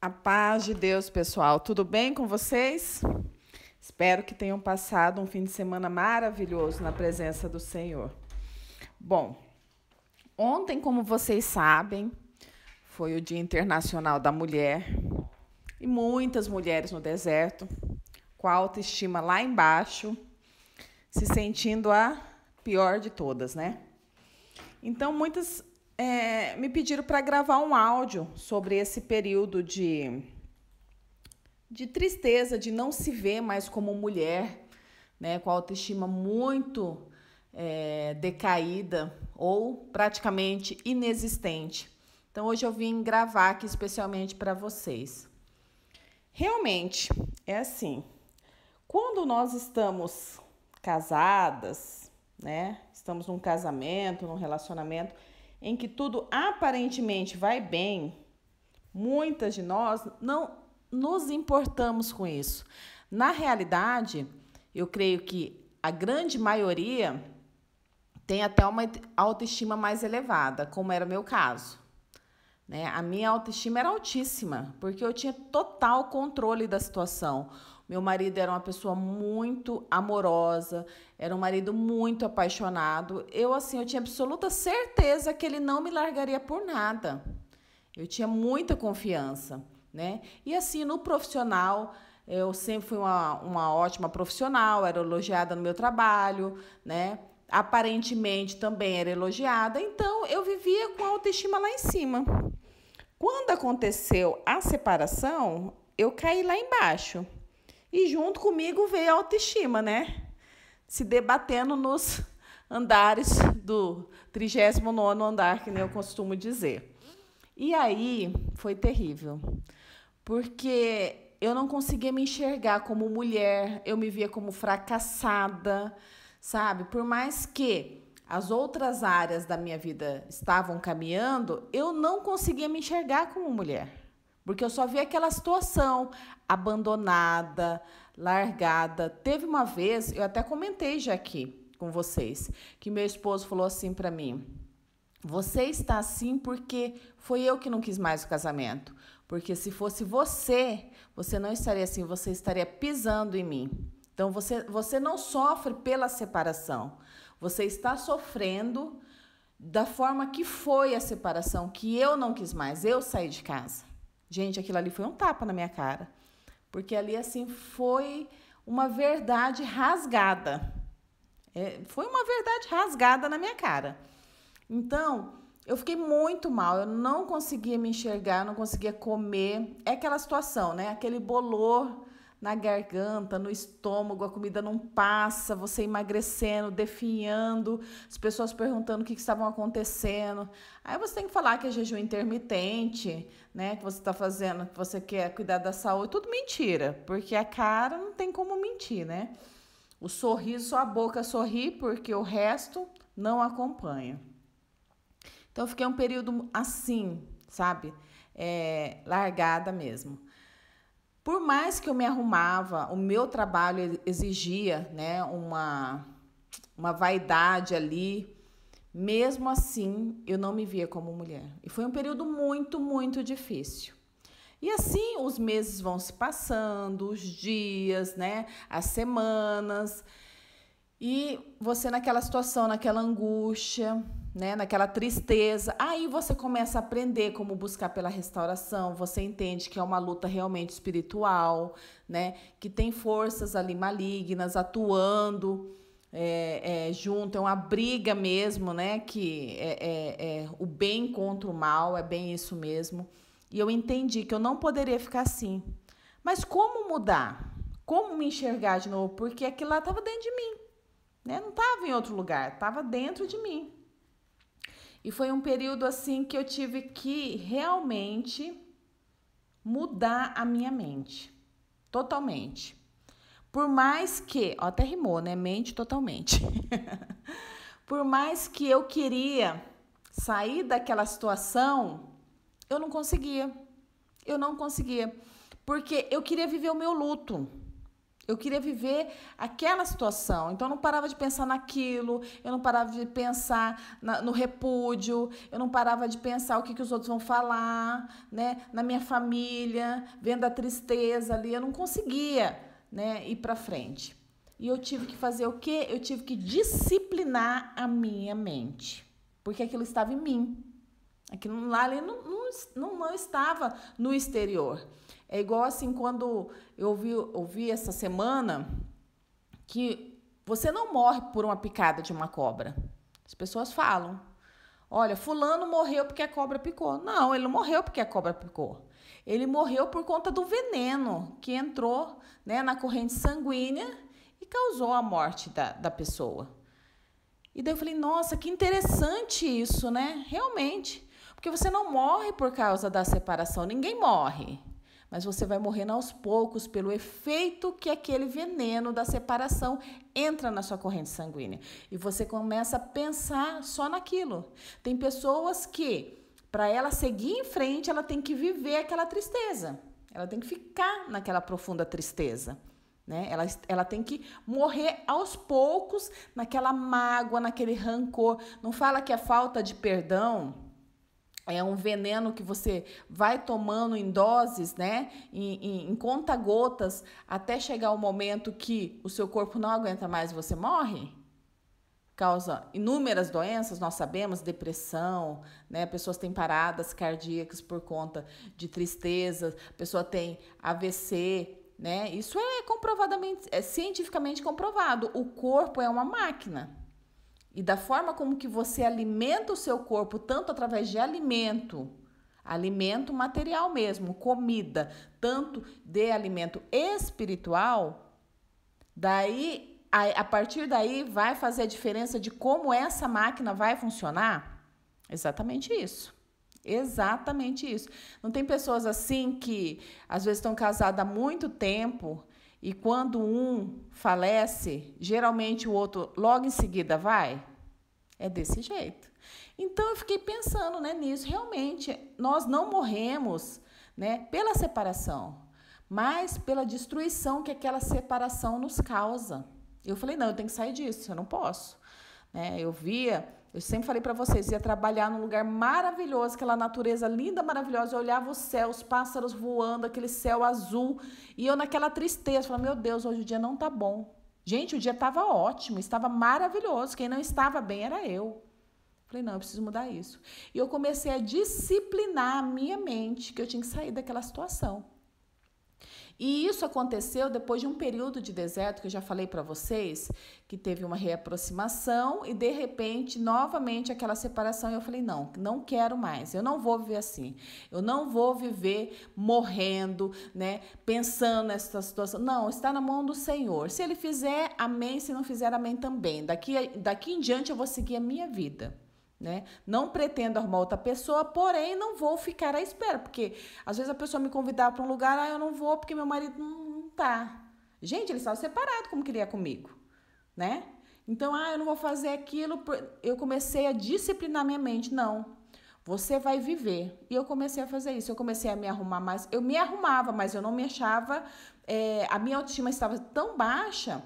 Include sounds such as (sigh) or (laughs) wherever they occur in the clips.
A paz de Deus, pessoal. Tudo bem com vocês? Espero que tenham passado um fim de semana maravilhoso na presença do Senhor. Bom, ontem, como vocês sabem, foi o Dia Internacional da Mulher e muitas mulheres no deserto, com a autoestima lá embaixo, se sentindo a pior de todas, né? Então, muitas é, me pediram para gravar um áudio sobre esse período de, de tristeza, de não se ver mais como mulher, né, com a autoestima muito é, decaída ou praticamente inexistente. Então hoje eu vim gravar aqui especialmente para vocês. Realmente é assim. Quando nós estamos casadas, né? Estamos num casamento, num relacionamento, em que tudo aparentemente vai bem, muitas de nós não nos importamos com isso. Na realidade, eu creio que a grande maioria tem até uma autoestima mais elevada, como era o meu caso. Né? A minha autoestima era altíssima, porque eu tinha total controle da situação. Meu marido era uma pessoa muito amorosa, era um marido muito apaixonado. Eu assim, eu tinha absoluta certeza que ele não me largaria por nada. Eu tinha muita confiança, né? E assim, no profissional, eu sempre fui uma, uma ótima profissional, era elogiada no meu trabalho, né? Aparentemente também era elogiada, então eu vivia com a autoestima lá em cima. Quando aconteceu a separação, eu caí lá embaixo. E junto comigo veio a autoestima, né? Se debatendo nos andares do 39 andar, que nem eu costumo dizer. E aí foi terrível, porque eu não conseguia me enxergar como mulher, eu me via como fracassada, sabe? Por mais que as outras áreas da minha vida estavam caminhando, eu não conseguia me enxergar como mulher. Porque eu só vi aquela situação abandonada, largada. Teve uma vez, eu até comentei já aqui com vocês, que meu esposo falou assim para mim: "Você está assim porque foi eu que não quis mais o casamento. Porque se fosse você, você não estaria assim, você estaria pisando em mim. Então você você não sofre pela separação. Você está sofrendo da forma que foi a separação, que eu não quis mais, eu saí de casa. Gente, aquilo ali foi um tapa na minha cara. Porque ali, assim, foi uma verdade rasgada. É, foi uma verdade rasgada na minha cara. Então, eu fiquei muito mal, eu não conseguia me enxergar, não conseguia comer. É aquela situação, né? Aquele bolor na garganta, no estômago, a comida não passa, você emagrecendo, definhando, as pessoas perguntando o que, que estavam acontecendo. Aí você tem que falar que é jejum intermitente, né? Que você está fazendo, que você quer cuidar da saúde, tudo mentira, porque a cara não tem como mentir, né? O sorriso, só a boca sorri, porque o resto não acompanha. Então, eu fiquei um período assim, sabe? É, largada mesmo. Por mais que eu me arrumava, o meu trabalho exigia né, uma, uma vaidade ali. Mesmo assim, eu não me via como mulher. E foi um período muito, muito difícil. E assim os meses vão se passando, os dias, né, as semanas. E você naquela situação, naquela angústia, né, naquela tristeza. Aí você começa a aprender como buscar pela restauração, você entende que é uma luta realmente espiritual, né, que tem forças ali malignas atuando é, é, junto, é uma briga mesmo, né, que é, é, é o bem contra o mal, é bem isso mesmo. E eu entendi que eu não poderia ficar assim. Mas como mudar? Como me enxergar de novo? Porque aquilo lá estava dentro de mim. Né? Não estava em outro lugar, estava dentro de mim. E foi um período assim que eu tive que realmente mudar a minha mente. Totalmente. Por mais que, ó, até rimou, né? Mente totalmente. (laughs) Por mais que eu queria sair daquela situação, eu não conseguia. Eu não conseguia. Porque eu queria viver o meu luto. Eu queria viver aquela situação. Então eu não parava de pensar naquilo, eu não parava de pensar na, no repúdio, eu não parava de pensar o que, que os outros vão falar, né? Na minha família, vendo a tristeza ali, eu não conseguia, né, ir para frente. E eu tive que fazer o quê? Eu tive que disciplinar a minha mente, porque aquilo estava em mim. Aquilo lá ali não, não não, não estava no exterior. É igual assim quando eu ouvi, ouvi essa semana que você não morre por uma picada de uma cobra. As pessoas falam. Olha, fulano morreu porque a cobra picou. Não, ele não morreu porque a cobra picou. Ele morreu por conta do veneno que entrou né, na corrente sanguínea e causou a morte da, da pessoa. E daí eu falei, nossa, que interessante isso, né? Realmente. Porque você não morre por causa da separação, ninguém morre. Mas você vai morrendo aos poucos pelo efeito que aquele veneno da separação entra na sua corrente sanguínea. E você começa a pensar só naquilo. Tem pessoas que, para ela seguir em frente, ela tem que viver aquela tristeza. Ela tem que ficar naquela profunda tristeza. Né? Ela, ela tem que morrer aos poucos naquela mágoa, naquele rancor. Não fala que é falta de perdão é um veneno que você vai tomando em doses, né? Em, em, em conta-gotas, até chegar o momento que o seu corpo não aguenta mais e você morre? Causa inúmeras doenças, nós sabemos, depressão, né? Pessoas têm paradas cardíacas por conta de tristeza, pessoa tem AVC, né? Isso é comprovadamente, é cientificamente comprovado. O corpo é uma máquina e da forma como que você alimenta o seu corpo, tanto através de alimento, alimento material mesmo, comida, tanto de alimento espiritual, daí a, a partir daí vai fazer a diferença de como essa máquina vai funcionar? Exatamente isso. Exatamente isso. Não tem pessoas assim que às vezes estão casadas há muito tempo, e quando um falece, geralmente o outro logo em seguida vai? É desse jeito. Então eu fiquei pensando né, nisso. Realmente, nós não morremos né, pela separação, mas pela destruição que aquela separação nos causa. Eu falei, não, eu tenho que sair disso, eu não posso. Né? eu via, eu sempre falei para vocês, ia trabalhar num lugar maravilhoso, aquela natureza linda, maravilhosa. Eu olhava o céu, os pássaros voando, aquele céu azul, e eu naquela tristeza, falava: "Meu Deus, hoje o dia não tá bom". Gente, o dia estava ótimo, estava maravilhoso. Quem não estava bem era eu. Falei, não, eu preciso mudar isso. E eu comecei a disciplinar a minha mente que eu tinha que sair daquela situação. E isso aconteceu depois de um período de deserto que eu já falei para vocês, que teve uma reaproximação e de repente novamente aquela separação. E eu falei: não, não quero mais, eu não vou viver assim, eu não vou viver morrendo, né? Pensando nessa situação. Não, está na mão do Senhor. Se ele fizer, amém. Se não fizer, amém também. Daqui, daqui em diante eu vou seguir a minha vida. Né? Não pretendo arrumar outra pessoa, porém não vou ficar à espera, porque às vezes a pessoa me convidar para um lugar, ah, eu não vou porque meu marido não, tá. Gente, ele estava separado como queria comigo, né? Então, ah, eu não vou fazer aquilo. Eu comecei a disciplinar minha mente, não. Você vai viver. E eu comecei a fazer isso. Eu comecei a me arrumar mais. Eu me arrumava, mas eu não me achava. É, a minha autoestima estava tão baixa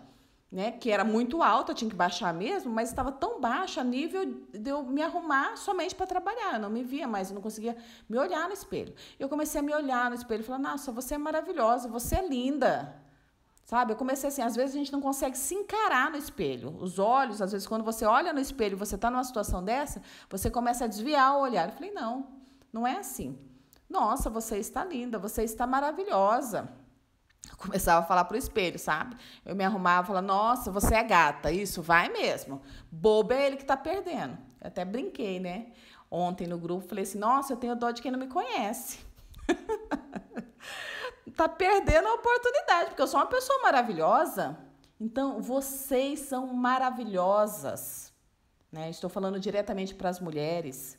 né, que era muito alta, tinha que baixar mesmo, mas estava tão baixa a nível de eu me arrumar somente para trabalhar. Eu não me via mais, eu não conseguia me olhar no espelho. Eu comecei a me olhar no espelho e falar: Nossa, você é maravilhosa, você é linda. Sabe? Eu comecei assim, às vezes a gente não consegue se encarar no espelho. Os olhos, às vezes, quando você olha no espelho e você está numa situação dessa, você começa a desviar o olhar. Eu falei: Não, não é assim. Nossa, você está linda, você está maravilhosa eu começava a falar pro espelho, sabe? Eu me arrumava e falava, nossa, você é gata, isso vai mesmo. Bobo é ele que tá perdendo. Eu até brinquei, né? Ontem no grupo falei assim, nossa, eu tenho dó de quem não me conhece. (laughs) tá perdendo a oportunidade, porque eu sou uma pessoa maravilhosa. Então, vocês são maravilhosas. Né? Estou falando diretamente para as mulheres.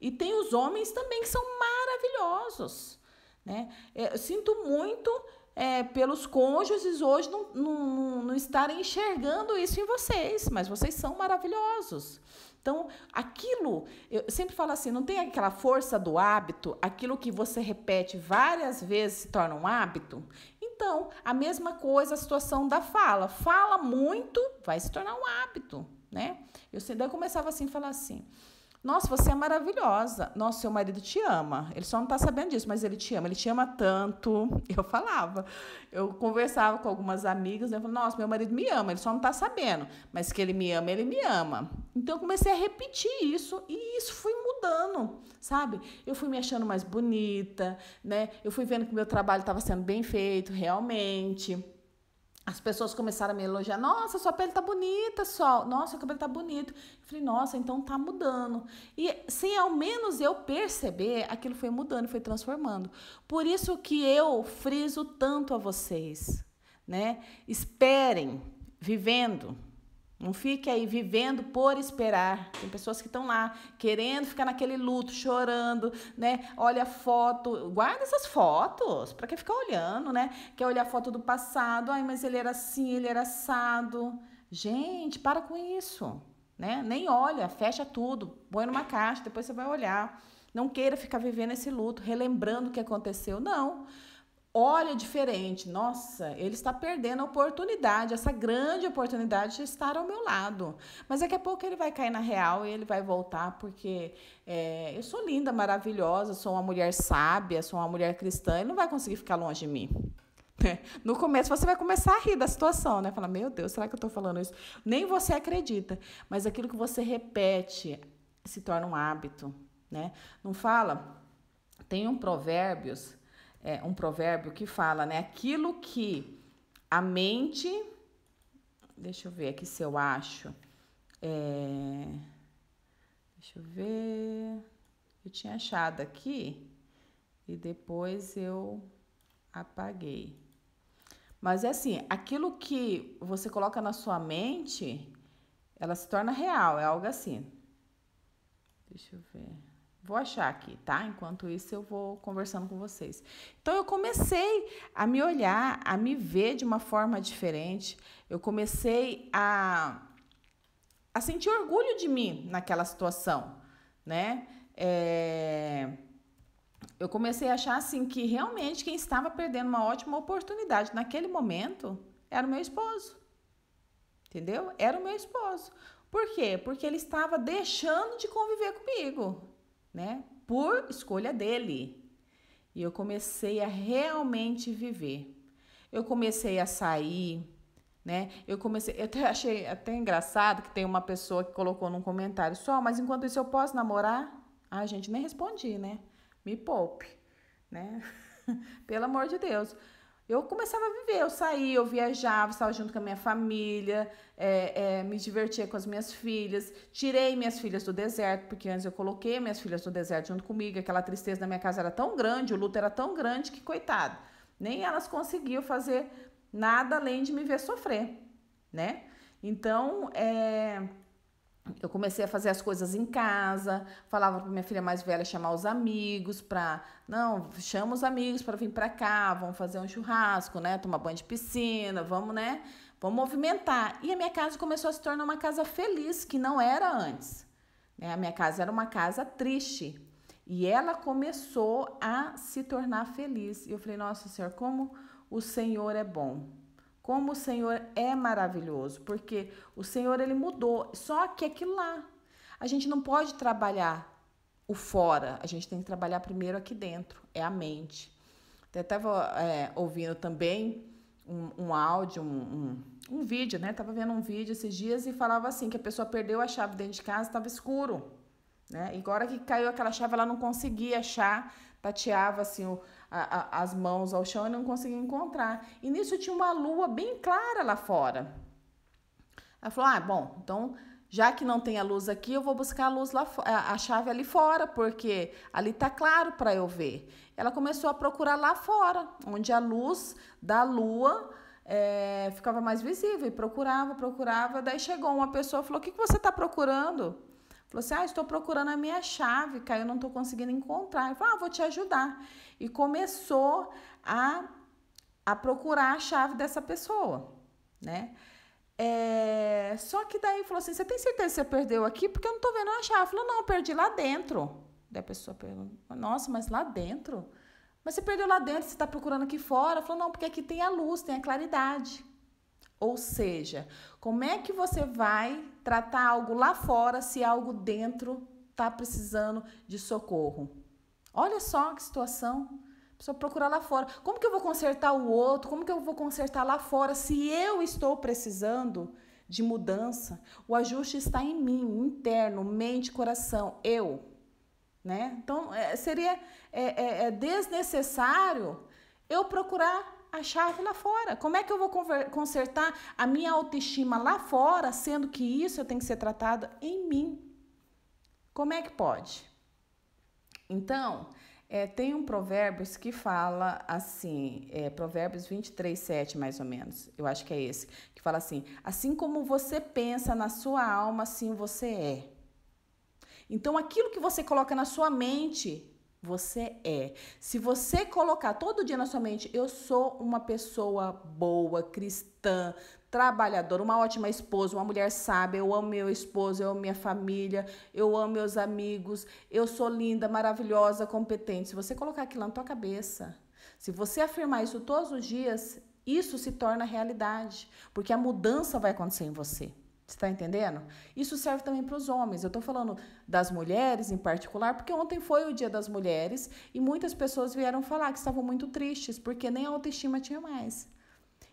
E tem os homens também que são maravilhosos. Né? É, eu sinto muito é, pelos cônjuges hoje não, não, não estarem enxergando isso em vocês, mas vocês são maravilhosos. Então, aquilo, eu sempre falo assim, não tem aquela força do hábito, aquilo que você repete várias vezes se torna um hábito? Então, a mesma coisa a situação da fala. Fala muito, vai se tornar um hábito, né? Eu sempre começava assim, falar assim: nossa, você é maravilhosa. Nossa, seu marido te ama. Ele só não está sabendo disso, mas ele te ama. Ele te ama tanto. (laughs) Eu falava. Eu conversava com algumas amigas. Né? Eu falava, nossa, meu marido me ama. Ele só não está sabendo. Mas que ele me ama, ele me ama. Então, eu comecei a repetir isso. E isso foi mudando, sabe? Eu fui me achando mais bonita, né? Eu fui vendo que meu trabalho estava sendo bem feito, realmente as pessoas começaram a me elogiar. Nossa, sua pele tá bonita, Sol. Nossa, seu cabelo tá bonito. Eu falei, nossa, então tá mudando. E sem ao menos eu perceber, aquilo foi mudando, foi transformando. Por isso que eu friso tanto a vocês, né? Esperem, vivendo, não fique aí vivendo por esperar. Tem pessoas que estão lá querendo ficar naquele luto, chorando, né? Olha a foto, guarda essas fotos, para que ficar olhando, né? Quer olhar a foto do passado, ai, mas ele era assim, ele era assado. Gente, para com isso, né? Nem olha, fecha tudo, põe numa caixa, depois você vai olhar. Não queira ficar vivendo esse luto, relembrando o que aconteceu, não. Não olha diferente. Nossa, ele está perdendo a oportunidade, essa grande oportunidade de estar ao meu lado. Mas daqui a pouco ele vai cair na real e ele vai voltar, porque é, eu sou linda, maravilhosa, sou uma mulher sábia, sou uma mulher cristã, ele não vai conseguir ficar longe de mim. Né? No começo você vai começar a rir da situação, né? Falar, meu Deus, será que eu estou falando isso? Nem você acredita, mas aquilo que você repete se torna um hábito, né? Não fala? Tem um provérbios é, um provérbio que fala, né? Aquilo que a mente. Deixa eu ver aqui se eu acho. É, deixa eu ver. Eu tinha achado aqui e depois eu apaguei. Mas é assim, aquilo que você coloca na sua mente, ela se torna real, é algo assim. Deixa eu ver. Vou achar aqui, tá? Enquanto isso, eu vou conversando com vocês. Então, eu comecei a me olhar, a me ver de uma forma diferente. Eu comecei a, a sentir orgulho de mim naquela situação, né? É, eu comecei a achar, assim, que realmente quem estava perdendo uma ótima oportunidade naquele momento era o meu esposo. Entendeu? Era o meu esposo. Por quê? Porque ele estava deixando de conviver comigo né? Por escolha dele. E eu comecei a realmente viver. Eu comecei a sair, né? Eu comecei, eu até achei até engraçado que tem uma pessoa que colocou num comentário só, mas enquanto isso eu posso namorar? Ah, gente, nem respondi, né? Me poupe, né? (laughs) Pelo amor de Deus eu começava a viver, eu saía, eu viajava, estava junto com a minha família, é, é, me divertia com as minhas filhas, tirei minhas filhas do deserto, porque antes eu coloquei minhas filhas do deserto junto comigo, aquela tristeza na minha casa era tão grande, o luto era tão grande que, coitado, nem elas conseguiam fazer nada além de me ver sofrer, né? Então, é eu comecei a fazer as coisas em casa, falava para minha filha mais velha chamar os amigos para, não, chama os amigos para vir para cá, vamos fazer um churrasco, né, tomar banho de piscina, vamos, né, vamos movimentar. E a minha casa começou a se tornar uma casa feliz que não era antes. Né? A minha casa era uma casa triste e ela começou a se tornar feliz. E eu falei, nossa, senhor, como o Senhor é bom. Como o Senhor é maravilhoso, porque o Senhor ele mudou. Só que aquilo lá, a gente não pode trabalhar o fora, a gente tem que trabalhar primeiro aqui dentro, é a mente. Até estava é, ouvindo também um, um áudio, um, um, um vídeo, né? Estava vendo um vídeo esses dias e falava assim que a pessoa perdeu a chave dentro de casa, estava escuro. Né? E agora que caiu aquela chave, ela não conseguia achar tateava assim o, a, a, as mãos ao chão e não conseguia encontrar. E nisso tinha uma lua bem clara lá fora. Ela falou: Ah, bom, então já que não tem a luz aqui, eu vou buscar a luz lá a chave ali fora, porque ali tá claro para eu ver. Ela começou a procurar lá fora, onde a luz da lua é, ficava mais visível e procurava, procurava. Daí chegou uma pessoa e falou: O que, que você está procurando? Falou assim: Ah, estou procurando a minha chave, cara, eu não estou conseguindo encontrar. Ele falou: Ah, vou te ajudar. E começou a, a procurar a chave dessa pessoa, né? É, só que daí falou assim: Você tem certeza que você perdeu aqui? Porque eu não estou vendo a chave. Falou: Não, perdi lá dentro. Daí a pessoa pergunta: Nossa, mas lá dentro? Mas você perdeu lá dentro, você está procurando aqui fora? Falou: Não, porque aqui tem a luz, tem a claridade. Ou seja, como é que você vai tratar algo lá fora se algo dentro está precisando de socorro? Olha só que situação. Só procurar lá fora. Como que eu vou consertar o outro? Como que eu vou consertar lá fora se eu estou precisando de mudança? O ajuste está em mim, interno, mente, coração, eu. Né? Então, é, seria é, é, é desnecessário eu procurar a chave lá fora. Como é que eu vou consertar a minha autoestima lá fora, sendo que isso eu tenho que ser tratada em mim? Como é que pode? Então, é, tem um Provérbios que fala assim, é, Provérbios 23, 7 mais ou menos, eu acho que é esse, que fala assim: assim como você pensa na sua alma, assim você é. Então, aquilo que você coloca na sua mente você é. Se você colocar todo dia na sua mente, eu sou uma pessoa boa, cristã, trabalhadora, uma ótima esposa, uma mulher sábia, eu amo meu esposo, eu amo minha família, eu amo meus amigos, eu sou linda, maravilhosa, competente. Se você colocar aquilo na tua cabeça, se você afirmar isso todos os dias, isso se torna realidade, porque a mudança vai acontecer em você. Está entendendo? Isso serve também para os homens. Eu estou falando das mulheres em particular, porque ontem foi o Dia das Mulheres e muitas pessoas vieram falar que estavam muito tristes porque nem a autoestima tinha mais.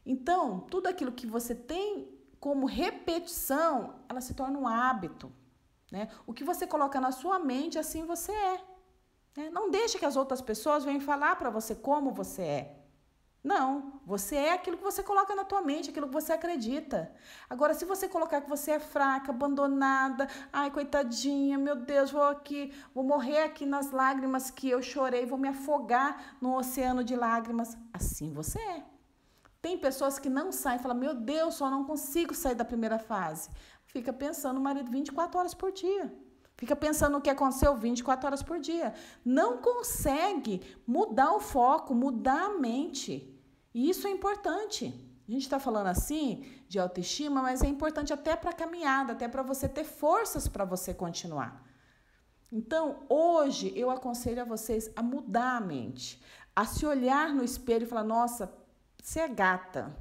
Então, tudo aquilo que você tem como repetição, ela se torna um hábito. Né? O que você coloca na sua mente, assim você é. Né? Não deixe que as outras pessoas venham falar para você como você é. Não, você é aquilo que você coloca na tua mente, aquilo que você acredita. Agora, se você colocar que você é fraca, abandonada, ai, coitadinha, meu Deus, vou aqui, vou morrer aqui nas lágrimas que eu chorei, vou me afogar no oceano de lágrimas, assim você é. Tem pessoas que não saem, falam, meu Deus, só não consigo sair da primeira fase. Fica pensando no marido 24 horas por dia. Fica pensando no que aconteceu 24 horas por dia. Não consegue mudar o foco, mudar a mente. E isso é importante. A gente está falando assim de autoestima, mas é importante até para a caminhada, até para você ter forças para você continuar. Então, hoje eu aconselho a vocês a mudar a mente, a se olhar no espelho e falar: nossa, você é gata.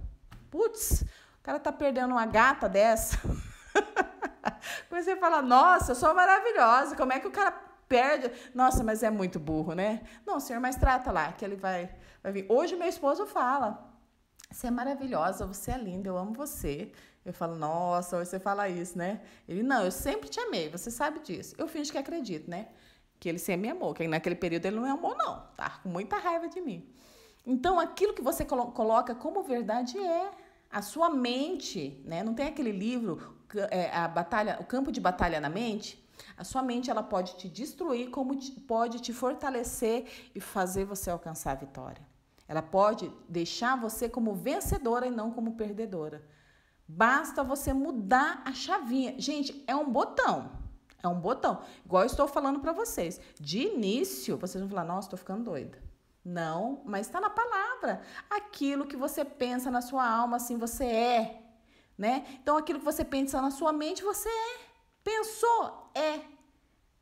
Putz, o cara tá perdendo uma gata dessa. (laughs) Comecei a falar: nossa, eu sou maravilhosa. Como é que o cara perde. Nossa, mas é muito burro, né? Não, senhor, mas trata lá, que ele vai, vai vir. Hoje meu esposo fala. Você é maravilhosa, você é linda, eu amo você. Eu falo, nossa, hoje você fala isso, né? Ele, não, eu sempre te amei, você sabe disso. Eu finge que acredito, né? Que ele sempre me amou, que naquele período ele não me amou, não. Tá com muita raiva de mim. Então, aquilo que você colo coloca como verdade é a sua mente, né? Não tem aquele livro, é, a batalha, o campo de batalha na mente? A sua mente ela pode te destruir, como te, pode te fortalecer e fazer você alcançar a vitória. Ela pode deixar você como vencedora e não como perdedora. Basta você mudar a chavinha. Gente, é um botão. É um botão. Igual eu estou falando para vocês. De início, vocês vão falar: nossa, estou ficando doida. Não, mas está na palavra. Aquilo que você pensa na sua alma, assim você é. Né? Então, aquilo que você pensa na sua mente, você é. Pensou, é.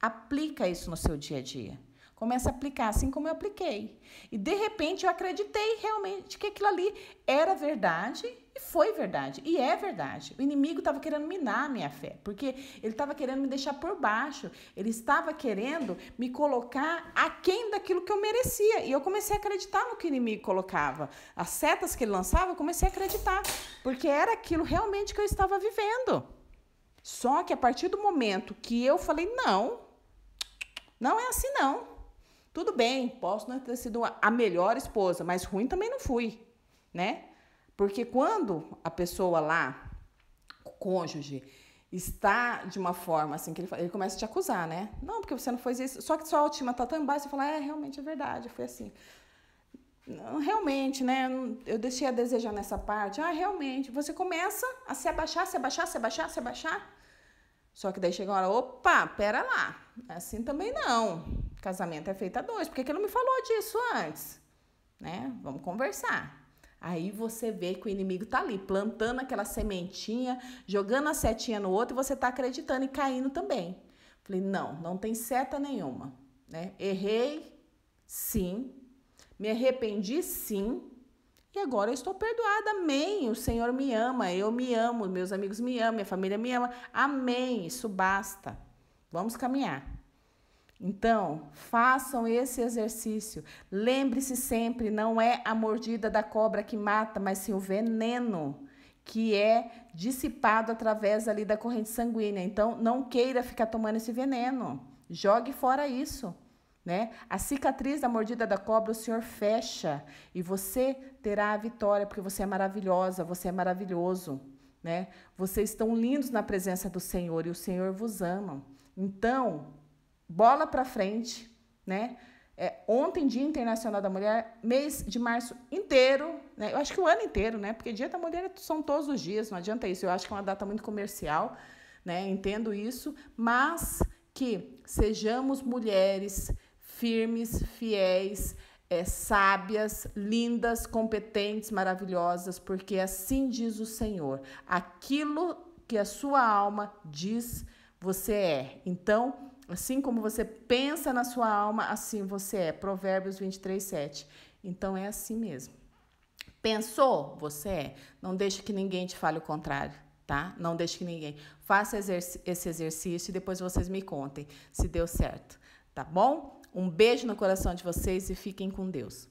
Aplica isso no seu dia a dia. Começa a aplicar assim como eu apliquei. E de repente eu acreditei realmente que aquilo ali era verdade e foi verdade. E é verdade. O inimigo estava querendo minar a minha fé, porque ele estava querendo me deixar por baixo. Ele estava querendo me colocar aquém daquilo que eu merecia. E eu comecei a acreditar no que o inimigo colocava. As setas que ele lançava, eu comecei a acreditar, porque era aquilo realmente que eu estava vivendo. Só que a partir do momento que eu falei, não, não é assim não. Tudo bem, posso não ter sido a melhor esposa, mas ruim também não fui, né? Porque quando a pessoa lá, o cônjuge, está de uma forma assim que ele, ele começa a te acusar, né? Não, porque você não fez isso. Só que sua última tá tão baixa, você fala, é, realmente é verdade, foi assim realmente, né? Eu deixei a desejar nessa parte. Ah, realmente. Você começa a se abaixar, se abaixar, se abaixar, se abaixar. Só que daí chega uma hora, opa, pera lá. É assim também não. Casamento é feito a dois. Por que, que não me falou disso antes? Né? Vamos conversar. Aí você vê que o inimigo tá ali, plantando aquela sementinha, jogando a setinha no outro e você tá acreditando e caindo também. Falei, não, não tem seta nenhuma. Né? Errei, sim, me arrependi sim, e agora eu estou perdoada. Amém. O Senhor me ama, eu me amo, meus amigos me amam, minha família me ama. Amém. Isso basta. Vamos caminhar. Então, façam esse exercício. Lembre-se sempre: não é a mordida da cobra que mata, mas sim o veneno que é dissipado através ali da corrente sanguínea. Então, não queira ficar tomando esse veneno. Jogue fora isso. Né? A cicatriz da mordida da cobra o Senhor fecha e você terá a vitória, porque você é maravilhosa, você é maravilhoso. Né? Vocês estão lindos na presença do Senhor e o Senhor vos ama. Então, bola para frente, né? É, ontem, Dia Internacional da Mulher, mês de março inteiro, né? eu acho que o ano inteiro, né? Porque Dia da Mulher são todos os dias, não adianta isso. Eu acho que é uma data muito comercial, né? entendo isso, mas que sejamos mulheres firmes, fiéis, é, sábias, lindas, competentes, maravilhosas, porque assim diz o Senhor: aquilo que a sua alma diz, você é. Então, assim como você pensa na sua alma, assim você é. Provérbios 23, 7. Então, é assim mesmo. Pensou? Você é. Não deixe que ninguém te fale o contrário. Tá? Não deixe que ninguém. Faça exerc esse exercício e depois vocês me contem se deu certo, tá bom? Um beijo no coração de vocês e fiquem com Deus.